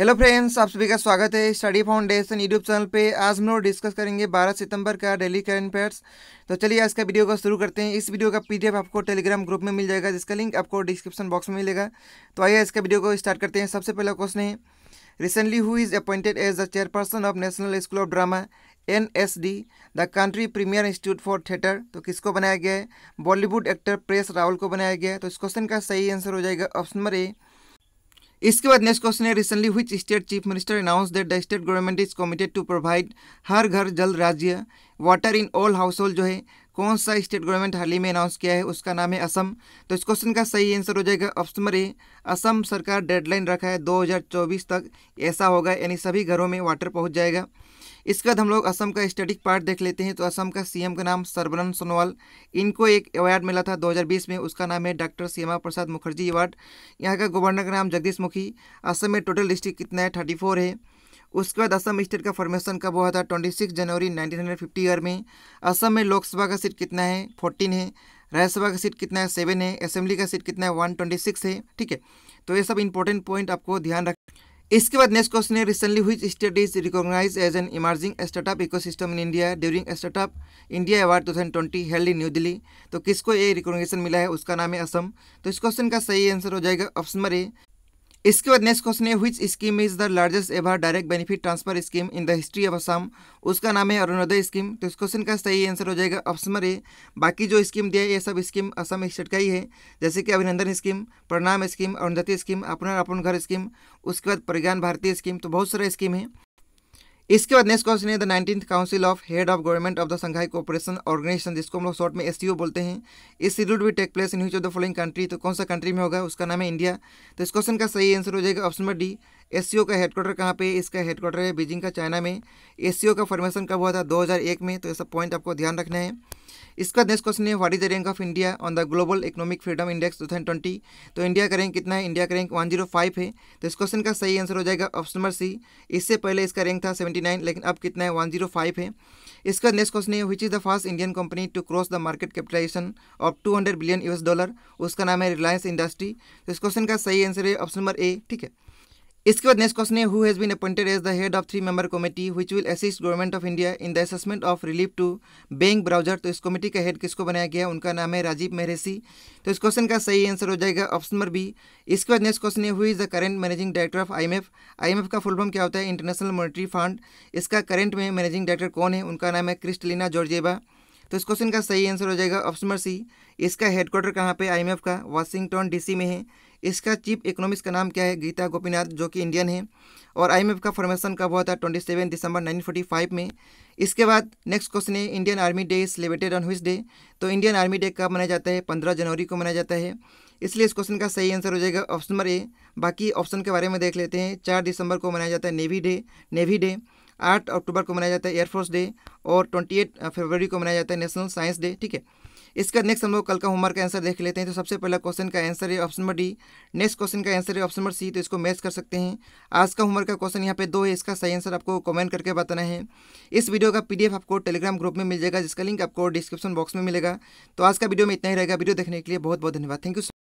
hello friends आप सभी का स्वागत है स्टडी फाउंडेशन यूट्यूब चैनल पे आज हम लोग डिस्कस करेंगे 12 सितंबर का डेली करंट अफेयर्स तो चलिए आज का वीडियो को शुरू करते हैं इस वीडियो का पीडीएफ आपको टेलीग्राम ग्रुप में मिल जाएगा जिसका लिंक आपको डिस्क्रिप्शन बॉक्स में मिलेगा तो आइए इसका वीडियो को स्टार्ट करते हैं सबसे पहला क्वेश्चन है recently who is appointed as the chairperson of national school of drama N S D the country premier institute for theatre तो किसको बनाया गया है बॉलीवुड एक्टर प्रेस रावल को बनाया गया है तो इस क्वेश्चन का सही आंसर हो जाएगा ऑप्शन नंबर ए इसके बाद नेक्स्ट क्वेश्चन है recently which state chief minister announce that the state government is committed to provide Har Ghar Jal राज्य water in all household जो है कौन सा स्टेट गवर्नमेंट हाल ही में अनाउंस किया है उसका नाम है असम तो इस क्वेश्चन का सही आंसर हो जाएगा ऑप्शन नंबर ए असम सरकार डेडलाइन रखा है 2024 तक ऐसा होगा यानी सभी घरों में वाटर पहुंच जाएगा इसके बाद हम लोग असम का स्टेटिक पार्ट देख लेते हैं तो असम का सीएम का नाम सर्बानंद सोनोवाल इनको एक अवार्ड मिला था 2020 में उसका नाम है डॉक्टर श्यामा प्रसाद मुखर्जी अवार्ड यहाँ का गवर्नर का नाम जगदीश मुखी असम में टोटल डिस्ट्रिक्ट कितना है थर्टी है उसके बाद असम स्टेट का फॉर्मेशन कब हुआ था 26 जनवरी 1950 ईयर में असम में लोकसभा का सीट कितना है 14 है राज्यसभा का सीट कितना है सेवन है असेंबली का सीट कितना है 126 है ठीक है तो ये सब इंपॉर्टेंट पॉइंट आपको ध्यान रख इसके बाद नेक्स्ट क्वेश्चन है recently which state is recognise as an emerging startup ecosystem in India during startup India award two thousand twenty held in New Delhi तो किसको ये रिकॉग्निशन मिला है उसका नाम है असम तो इस क्वेश्चन का सही आंसर हो जाएगा ऑप्शन नंबर ए इसके बाद नेक्स्ट क्वेश्चन है which scheme is the largest ever direct benefit transfer scheme in the history of Assam उसका नाम है अरुणोदय स्कीम तो इस क्वेश्चन का सही आंसर हो जाएगा ऑप्शन नंबर ए बाकी जो स्कीम दिया है ये सब स्कीम असम स्टेट का ही है जैसे कि अभिनंदन स्कीम प्रणाम स्कीम अरुणती स्कीम अपना अपन घर स्कीम उसके बाद प्रज्ञान भारतीय स्कीम तो बहुत सारा स्कीम है इसके बाद नेक्स्ट क्वेश्चन है the nineteen council of head of government of the Shanghai cooperation organisation जिसको हम लोग शॉर्ट में एस बोलते हैं इस शेड्यूल भी take place in which of the following country तो कौन सा कंट्री में होगा उसका नाम है इंडिया तो इस क्वेश्चन का सही आंसर हो जाएगा ऑप्शन नंबर डी एस का हेडक्वार्टर कहाँ पे इसका हेडक्वार्टर है बीजिंग का चाइना में एस का फॉर्मेशन कब हुआ था दो में तो ऐसा पॉइंट आपको ध्यान रखना है इसका नेक्स्ट क्वेश्चन है what is the rank of India on the global economic freedom index two thousand twenty तो इंडिया का रैंक कितना है इंडिया का रैंक वन जीरो फाइव है तो इस क्वेश्चन का सही आंसर हो जाएगा ऑप्शन नंबर सी इससे पहले इसका रैंक था सेवेंटी नाइन लेकिन अब कितना है वन जीरो फाइव है इसका नेक्स्ट क्वेश्चन है which is the first Indian company to cross the market capitalisation of two hundred billion US dollar उसका नाम है रिलायंस इंडस्ट्री तो इस क्वेश्चन का सही आंसर है ऑप्शन नंबर ए ठीक है इसके बाद नेक्स्ट क्वेश्चन है who has been appointed as the head of three member committee which will assist government of India in the assessment of relief to bank borrowers तो इस committee का head किसको बनाया गया उनका नाम है राजीव मेहरेसी तो इस क्वेश्चन का सही आंसर हो जाएगा ऑप्शन नंबर बी इसके बाद नेक्स्ट क्वेश्चन है who is the current managing director of I M का फुल फॉर्म क्या होता है इंटरनेशनल मॉनिटरी फंड इसका करेंट में मैनेजिंग डायरेक्टर कौन है उनका नाम है क्रिस्टलिना जॉर्जेबा तो इस क्वेश्चन का सही आंसर हो जाएगा ऑप्शन नंबर सी इसका हेडक्वार्टर कहाँ पे आई का वाशिंगटन डीसी में है इसका चीफ इकोनॉमिक्स का नाम क्या है गीता गोपीनाथ जो कि इंडियन है और आईएमएफ का फॉर्मेशन कब हुआ था 27 दिसंबर 1945 में इसके बाद नेक्स्ट क्वेश्चन है Indian army day is celebrated on which day तो इंडियन आर्मी डे कब मनाया जाता है 15 जनवरी को मनाया जाता है इसलिए इस क्वेश्चन का सही आंसर हो जाएगा ऑप्शन नंबर ए बाकी ऑप्शन के बारे में देख लेते हैं चार दिसंबर को मनाया जाता है नेवी डे नेवी डे आठ अक्टूबर को मनाया जाता है एयरफोर्स डे और ट्वेंटी एट फरवरी को मनाया जाता है नेशनल साइंस डे ठीक है इसका नेक्स्ट हम लोग कल का होमवर्क का आंसर देख लेते हैं तो सबसे पहला क्वेश्चन का आंसर है option number D next question का आंसर है ऑप्शन नंबर सी तो इसको मैच कर सकते हैं आज का होमवर्क का क्वेश्चन यहाँ पे दो है इसका सही आंसर आपको कमेंट करके बताना है इस वीडियो का पीडीएफ आपको टेलीग्राम ग्रुप में मिल जाएगा जिसका लिंक आपको डिस्क्रिप्शन बॉक्स में मिलेगा तो आज का वीडियो में इतना ही रहेगा वीडियो देखने के लिए बहुत बहुत धन्यवाद थैंक यू